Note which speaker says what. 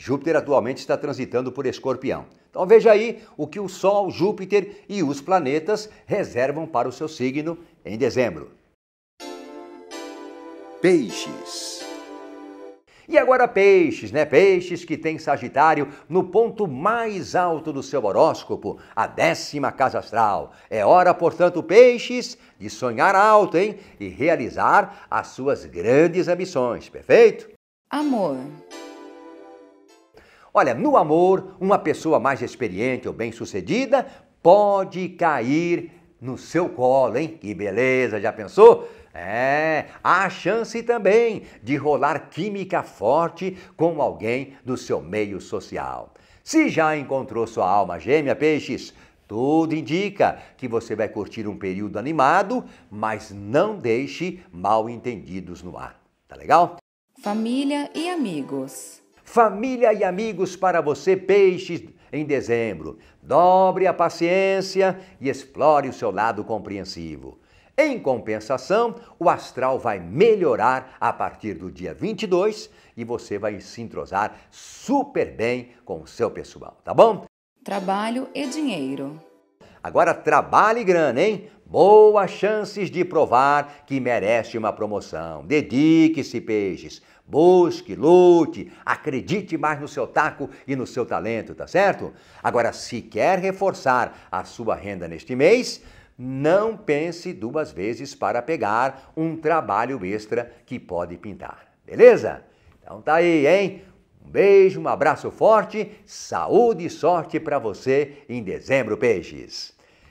Speaker 1: Júpiter atualmente está transitando por Escorpião. Então veja aí o que o Sol, Júpiter e os planetas reservam para o seu signo em dezembro. Peixes. E agora peixes, né? Peixes que tem Sagitário no ponto mais alto do seu horóscopo, a décima casa astral. É hora, portanto, peixes, de sonhar alto, hein? E realizar as suas grandes ambições, perfeito? Amor. Olha, no amor, uma pessoa mais experiente ou bem-sucedida pode cair no seu colo, hein? Que beleza, já pensou? É, há chance também de rolar química forte com alguém do seu meio social. Se já encontrou sua alma gêmea, peixes, tudo indica que você vai curtir um período animado, mas não deixe mal entendidos no ar. Tá legal? Família e amigos família e amigos para você, peixes, em dezembro. Dobre a paciência e explore o seu lado compreensivo. Em compensação, o astral vai melhorar a partir do dia 22 e você vai se entrosar super bem com o seu pessoal, tá bom? Trabalho e dinheiro. Agora trabalho e grana, hein? boas chances de provar que merece uma promoção. Dedique-se, peixes. Busque, lute, acredite mais no seu taco e no seu talento, tá certo? Agora, se quer reforçar a sua renda neste mês, não pense duas vezes para pegar um trabalho extra que pode pintar. Beleza? Então tá aí, hein? Um beijo, um abraço forte, saúde e sorte para você em dezembro, peixes.